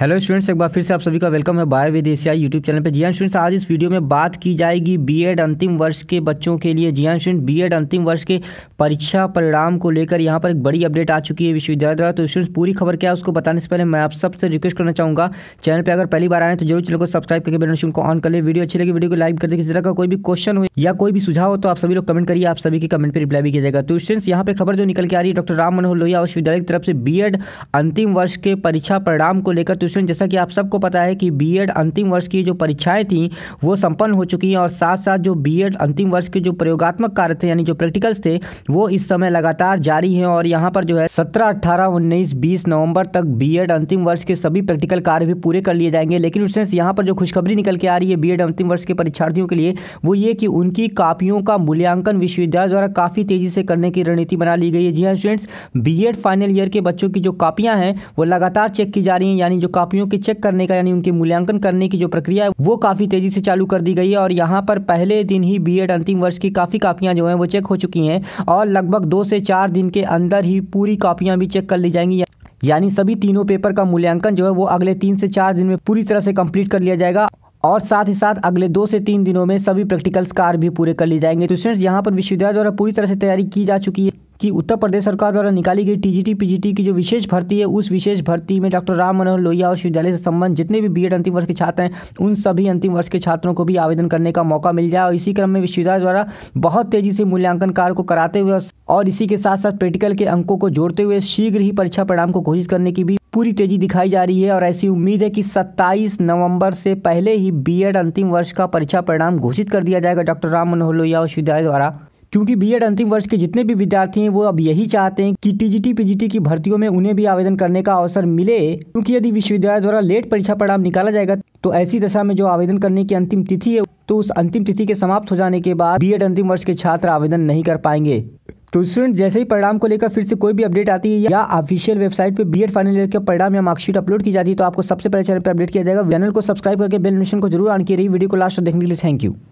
hello students एक बार फिर से आप सभी का वेलकम है बाय विद एशियाई यूट्यूब चैनल पे एन स्टूडेंट्स आज इस वीडियो में बात की जाएगी बीएड अंतिम वर्ष के बच्चों के लिए जी एन स्टूडेंट बीएड अंतिम वर्ष के परीक्षा परिणाम को लेकर यहां पर एक बड़ी अपडेट आ चुकी है विश्वविद्यालय द्वारा तो स्टूडेंट्स पूरी खबर क्या है उसको बताने से पहले मैं आप सबसे रिक्वेस्ट करना चाहूँगा चैनल पर अगर पहली बार आए तो जरूर चैनल को सब्सक्राइब करके बेल को ऑन कर ले वीडियो अच्छी लगी वीडियो को लाइक कर दे किसी तरह का कोई भी क्वेश्चन हो या कोई भी सुझाव हो तो आप सभी लोग कमेंट करिए आप सभी के कमेंट पर रिप्लाई भी किया तो स्टूडेंट्स यहाँ पर खबर जो निकल के आ रही है डॉक्टर राम मनोहर लोहिया विश्वविद्यालय की तरफ से बी अंतिम वर्ष के परीक्षा परिणाम को लेकर तो ग्रेजुएशन जैसा कि आप सबको पता है कि बीएड अंतिम वर्ष की जो परीक्षाएं थी वो संपन्न हो चुकी हैं और साथ साथ जो बीएड अंतिम वर्ष के जो प्रयोगात्मक कार्य थे यानी जो प्रैक्टिकल्स थे वो इस समय लगातार जारी हैं और यहाँ पर जो है सत्रह अट्ठारह उन्नीस बीस नवंबर तक बी अंतिम वर्ष के सभी प्रैक्टिकल कार्य भी पूरे कर लिए जाएंगे लेकिन स्टूडेंट्स यहाँ पर जो खुशखबरी निकल के आ रही है बी अंतिम वर्ष के परीक्षार्थियों के लिए वो ये कि उनकी कापियों का मूल्यांकन विश्वविद्यालय द्वारा काफ़ी तेज़ी से करने की रणनीति बना ली गई है जी हाँ स्टूडेंट्स बी फाइनल ईयर के बच्चों की जो कापियाँ हैं वो लगातार चेक की जा रही हैं यानी जो कॉपियों के चेक करने का यानी उनके मूल्यांकन करने की जो प्रक्रिया है वो काफ़ी तेज़ी से चालू कर दी गई है और यहाँ पर पहले दिन ही बी अंतिम वर्ष की काफ़ी कापियां जो है वो चेक हो चुकी हैं और लगभग दो से चार दिन के अंदर ही पूरी कापियां भी चेक कर ली जाएंगी यानी सभी तीनों पेपर का मूल्यांकन जो है वो अगले तीन से चार दिन में पूरी तरह से कंप्लीट कर लिया जाएगा और साथ ही साथ अगले दो से तीन दिनों में सभी प्रैक्टिकल्स कार भी पूरे कर लिए जाएंगे तो स्टूडेंट्स यहाँ पर विश्वविद्यालय द्वारा पूरी तरह से तैयारी की जा चुकी है कि उत्तर प्रदेश सरकार द्वारा निकाली गई टीजीटी पीजीटी की जो विशेष भर्ती है उस विशेष भर्ती में डॉक्टर राम मनोहर लोहिया विश्वविद्यालय से संबंध जितने भी बीएड अंतिम वर्ष के छात्र हैं उन सभी अंतिम वर्ष के छात्रों को भी आवेदन करने का मौका मिल जाए और इसी क्रम में विश्वविद्यालय द्वारा बहुत तेजी से मूल्यांकन कार्य को कराते हुए और इसी के साथ साथ प्रैक्टिकल के अंकों को जोड़ते हुए शीघ्र ही परीक्षा परिणाम को घोषित करने की भी पूरी तेजी दिखाई जा रही है और ऐसी उम्मीद है कि 27 नवंबर से पहले ही बीएड अंतिम वर्ष का परीक्षा परिणाम घोषित कर दिया जाएगा डॉक्टर राम मनोहर लोहिया विश्वविद्यालय द्वारा क्योंकि बीएड अंतिम वर्ष के जितने भी विद्यार्थी हैं वो अब यही चाहते हैं कि टीजीटी पीजीटी की भर्तियों में उन्हें भी आवेदन करने का अवसर मिले क्योंकि यदि विश्वविद्यालय द्वारा लेट परीक्षा परिणाम निकाला जाएगा तो ऐसी दशा में जो आवेदन करने की अंतिम तिथि है तो उस अंतिम तिथि के समाप्त हो जाने के बाद बी अंतिम वर्ष के छात्र आवेदन नहीं कर पाएंगे तो स्टूडेंट जैसे ही परिणाम को लेकर फिर से कोई भी अपडेट आती है या ऑफिशियल वेबसाइट पे बीएड फाइनल ईयर के परिणाम या मार्कशीट अपलोड की जाती है तो आपको सबसे पहले चैनल पर अपडेट किया जाएगा चैनल को सब्सक्राइब करके बेल नोटिफिकेशन को जरूर ऑन की रही वीडियो को लास्ट तक देखने के लिए थैंक यू